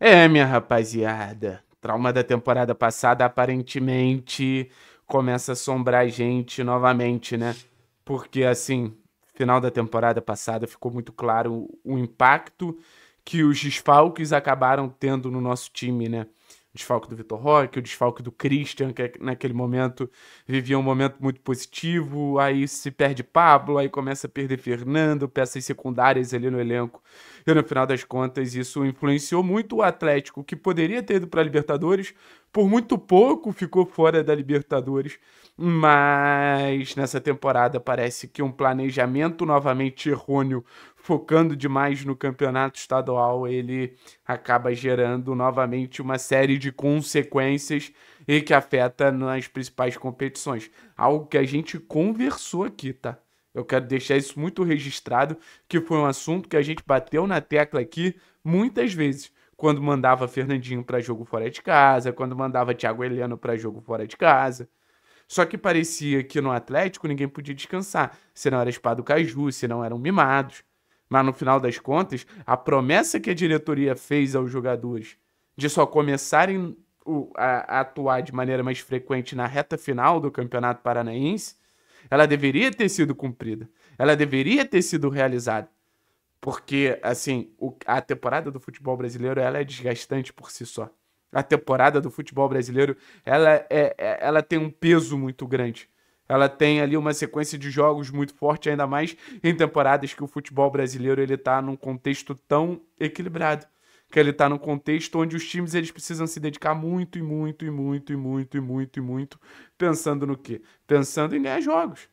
É, minha rapaziada, trauma da temporada passada aparentemente começa a assombrar a gente novamente, né? Porque, assim, final da temporada passada ficou muito claro o impacto que os desfalques acabaram tendo no nosso time, né? O desfalque do Vitor Roque, o desfalque do Christian, que é, naquele momento vivia um momento muito positivo, aí se perde Pablo, aí começa a perder Fernando, peças secundárias ali no elenco e no final das contas, isso influenciou muito o Atlético, que poderia ter ido para a Libertadores, por muito pouco ficou fora da Libertadores, mas nessa temporada parece que um planejamento novamente errôneo, focando demais no campeonato estadual, ele acaba gerando novamente uma série de consequências e que afeta nas principais competições. Algo que a gente conversou aqui, tá? Eu quero deixar isso muito registrado, que foi um assunto que a gente bateu na tecla aqui muitas vezes. Quando mandava Fernandinho para jogo fora de casa, quando mandava Thiago Heleno para jogo fora de casa. Só que parecia que no Atlético ninguém podia descansar, se não era espada do Caju, se não eram mimados. Mas no final das contas, a promessa que a diretoria fez aos jogadores de só começarem a atuar de maneira mais frequente na reta final do Campeonato Paranaense ela deveria ter sido cumprida. Ela deveria ter sido realizada. Porque, assim, o, a temporada do futebol brasileiro ela é desgastante por si só. A temporada do futebol brasileiro ela, é, é ela tem um peso muito grande. Ela tem ali uma sequência de jogos muito forte, ainda mais em temporadas que o futebol brasileiro ele está num contexto tão equilibrado que ele está num contexto onde os times eles precisam se dedicar muito e muito e muito e muito e muito e muito, pensando no quê? Pensando em ganhar jogos.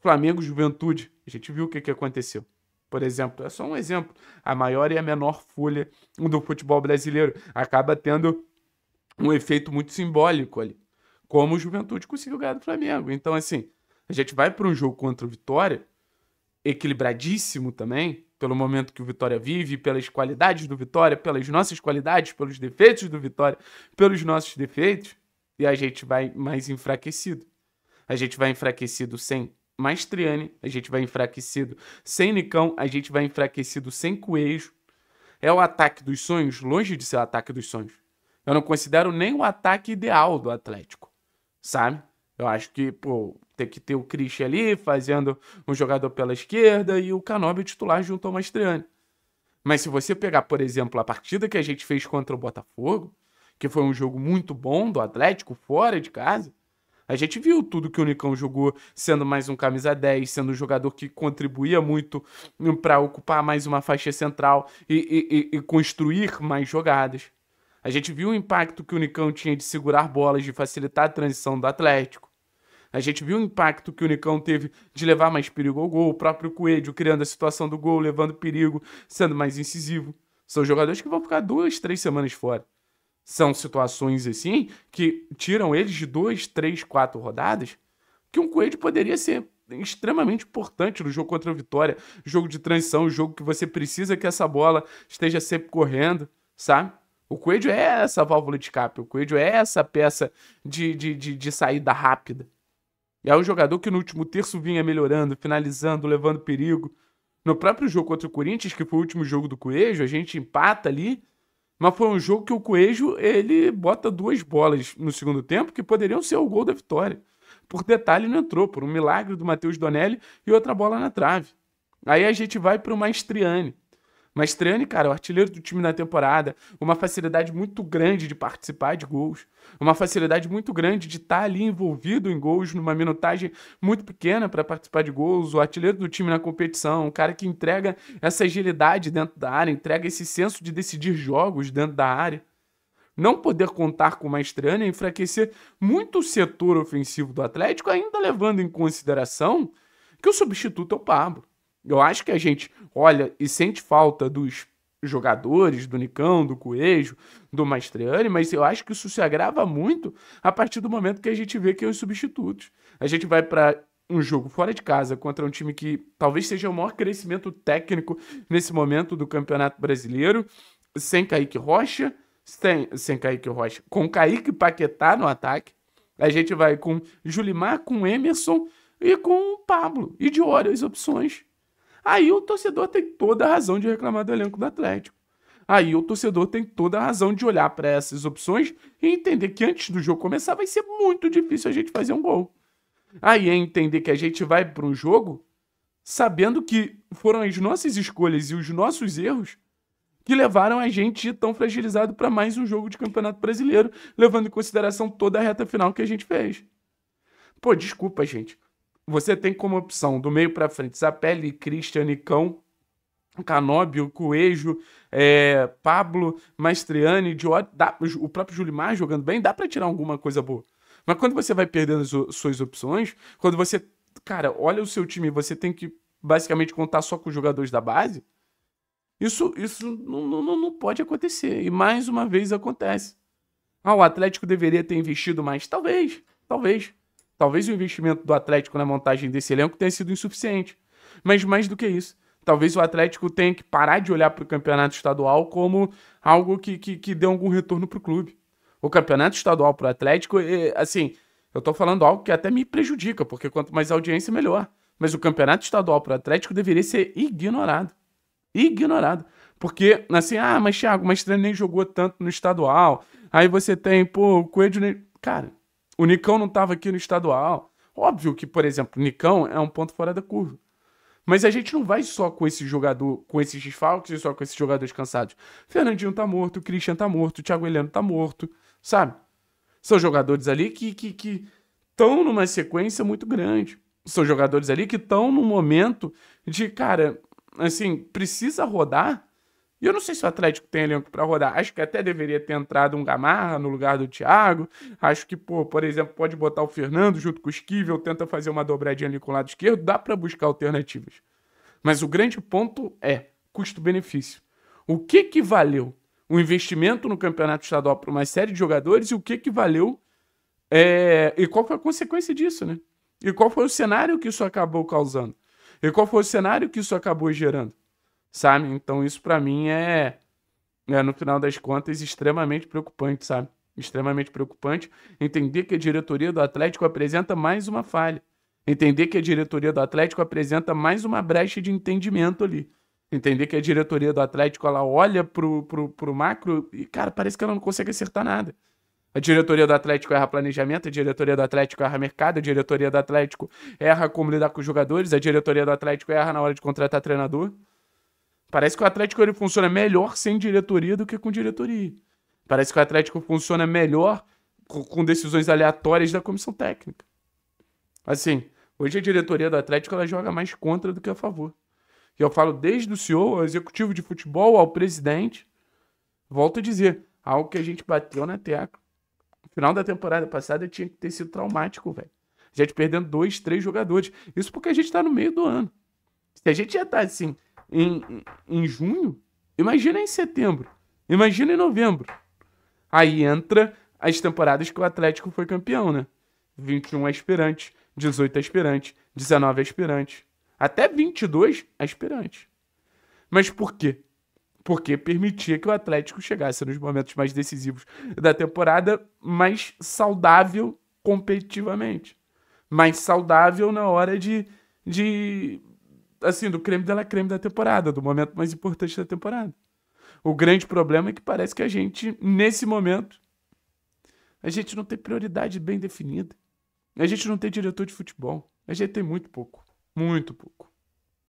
Flamengo, Juventude, a gente viu o que, que aconteceu. Por exemplo, é só um exemplo. A maior e a menor folha do futebol brasileiro acaba tendo um efeito muito simbólico ali. Como o Juventude conseguiu ganhar do Flamengo. Então, assim, a gente vai para um jogo contra o Vitória, equilibradíssimo também, pelo momento que o Vitória vive, pelas qualidades do Vitória, pelas nossas qualidades, pelos defeitos do Vitória, pelos nossos defeitos, e a gente vai mais enfraquecido. A gente vai enfraquecido sem Maestriani, a gente vai enfraquecido sem Nicão, a gente vai enfraquecido sem Coelho. É o ataque dos sonhos, longe de ser o ataque dos sonhos. Eu não considero nem o ataque ideal do Atlético, sabe? Eu acho que, pô, ter que ter o Christian ali fazendo um jogador pela esquerda e o Canóbio titular junto ao Mastriani. Mas se você pegar, por exemplo, a partida que a gente fez contra o Botafogo, que foi um jogo muito bom do Atlético fora de casa, a gente viu tudo que o Nicão jogou, sendo mais um camisa 10, sendo um jogador que contribuía muito para ocupar mais uma faixa central e, e, e, construir mais jogadas. A gente viu o impacto que o Nicão tinha de segurar bolas, de facilitar a transição do Atlético. A gente viu o impacto que o Nicão teve de levar mais perigo ao gol, o próprio Coelho criando a situação do gol, levando perigo, sendo mais incisivo. São jogadores que vão ficar duas, três semanas fora. São situações assim que tiram eles de duas, três, quatro rodadas que um Coelho poderia ser extremamente importante no jogo contra a Vitória, jogo de transição, jogo que você precisa que essa bola esteja sempre correndo, sabe? O Coelho é essa válvula de escape, o Coelho é essa peça de, de, de, de saída rápida. E é um jogador que no último terço vinha melhorando, finalizando, levando perigo. No próprio jogo contra o Corinthians, que foi o último jogo do Coelho, a gente empata ali. Mas foi um jogo que o Coelho ele bota duas bolas no segundo tempo que poderiam ser o gol da vitória. Por detalhe, não entrou, por um milagre do Matheus Donelli e outra bola na trave. Aí a gente vai para o Maestriani. Mas Trani, cara, é o artilheiro do time na temporada, uma facilidade muito grande de participar de gols, uma facilidade muito grande de estar tá ali envolvido em gols, numa minutagem muito pequena para participar de gols, o artilheiro do time na competição, o cara que entrega essa agilidade dentro da área, entrega esse senso de decidir jogos dentro da área. Não poder contar com o é enfraquecer muito o setor ofensivo do Atlético, ainda levando em consideração que o substituto é o Pablo. Eu acho que a gente olha e sente falta dos jogadores, do Nicão, do Coelho, do Mastriani, mas eu acho que isso se agrava muito a partir do momento que a gente vê que é os substitutos. A gente vai para um jogo fora de casa contra um time que talvez seja o maior crescimento técnico nesse momento do Campeonato Brasileiro, sem Kaique Rocha, sem, sem Kaique Rocha, com Kaique Paquetá no ataque. A gente vai com Julimar, com Emerson e com Pablo. E de olho as opções Aí o torcedor tem toda a razão de reclamar do elenco do Atlético. Aí o torcedor tem toda a razão de olhar para essas opções e entender que antes do jogo começar vai ser muito difícil a gente fazer um gol. Aí é entender que a gente vai para um jogo sabendo que foram as nossas escolhas e os nossos erros que levaram a gente tão fragilizado para mais um jogo de Campeonato Brasileiro, levando em consideração toda a reta final que a gente fez. Pô, desculpa, gente você tem como opção do meio para frente Zapelli, Christian e Cão, Canóbio, Coelho, é, Pablo, Maestriani, Dior, dá, o próprio Julimar jogando bem, dá para tirar alguma coisa boa. Mas quando você vai perdendo as suas opções, quando você, cara, olha o seu time, você tem que basicamente contar só com os jogadores da base, isso, isso não, não, não pode acontecer. E mais uma vez acontece. Ah, o Atlético deveria ter investido mais? Talvez, talvez. Talvez o investimento do Atlético na montagem desse elenco tenha sido insuficiente. Mas mais do que isso, talvez o Atlético tenha que parar de olhar para o campeonato estadual como algo que, que, que dê algum retorno para o clube. O campeonato estadual para o Atlético, é, é, assim, eu estou falando algo que até me prejudica, porque quanto mais audiência, melhor. Mas o campeonato estadual para o Atlético deveria ser ignorado. Ignorado. Porque, assim, ah, mas Thiago, o nem jogou tanto no estadual. Aí você tem, pô, o Coelho nem. Cara, o Nicão não estava aqui no estadual. Óbvio que, por exemplo, o Nicão é um ponto fora da curva. Mas a gente não vai só com esse jogador, com esses desfalques e só com esses jogadores cansados. Fernandinho tá morto, o Christian tá morto, o Thiago Heleno tá morto, sabe? São jogadores ali que estão que, que numa sequência muito grande. São jogadores ali que estão num momento de, cara, assim, precisa rodar e eu não sei se o Atlético tem elenco para rodar. Acho que até deveria ter entrado um Gamarra no lugar do Thiago. Acho que, pô, por exemplo, pode botar o Fernando junto com o Esquivel, tenta fazer uma dobradinha ali com o lado esquerdo. Dá para buscar alternativas. Mas o grande ponto é custo-benefício. O que que valeu o investimento no campeonato estadual para uma série de jogadores e o que que valeu é... e qual foi a consequência disso, né? E qual foi o cenário que isso acabou causando? E qual foi o cenário que isso acabou gerando? sabe? Então isso para mim é, é, no final das contas, extremamente preocupante, sabe? Extremamente preocupante entender que a diretoria do Atlético apresenta mais uma falha. Entender que a diretoria do Atlético apresenta mais uma brecha de entendimento ali. Entender que a diretoria do Atlético ela olha pro, pro, pro macro e, cara, parece que ela não consegue acertar nada. A diretoria do Atlético erra planejamento, a diretoria do Atlético erra mercado, a diretoria do Atlético erra como lidar com os jogadores, a diretoria do Atlético erra na hora de contratar treinador. Parece que o Atlético ele funciona melhor sem diretoria do que com diretoria. Parece que o Atlético funciona melhor com, decisões aleatórias da comissão técnica. Assim, hoje a diretoria do Atlético ela joga mais contra do que a favor. E eu falo desde o CEO, ao executivo de futebol, ao presidente. Volto a dizer, algo que a gente bateu na tecla. No final da temporada passada tinha que ter sido traumático, velho. A gente perdendo dois, três jogadores. Isso porque a gente tá no meio do ano. Se a gente já tá assim, em, em junho, imagina em setembro, imagina em novembro. Aí entra as temporadas que o Atlético foi campeão, né? 21 é aspirante 18 é aspirante 19 é aspirante até 22 aspirante Mas por quê? Porque permitia que o Atlético chegasse nos momentos mais decisivos da temporada mais saudável competitivamente. Mais saudável na hora de, de assim, do creme dela creme da temporada, do momento mais importante da temporada. O grande problema é que parece que a gente, nesse momento, a gente não tem prioridade bem definida. A gente não tem diretor de futebol. A gente tem muito pouco. Muito pouco.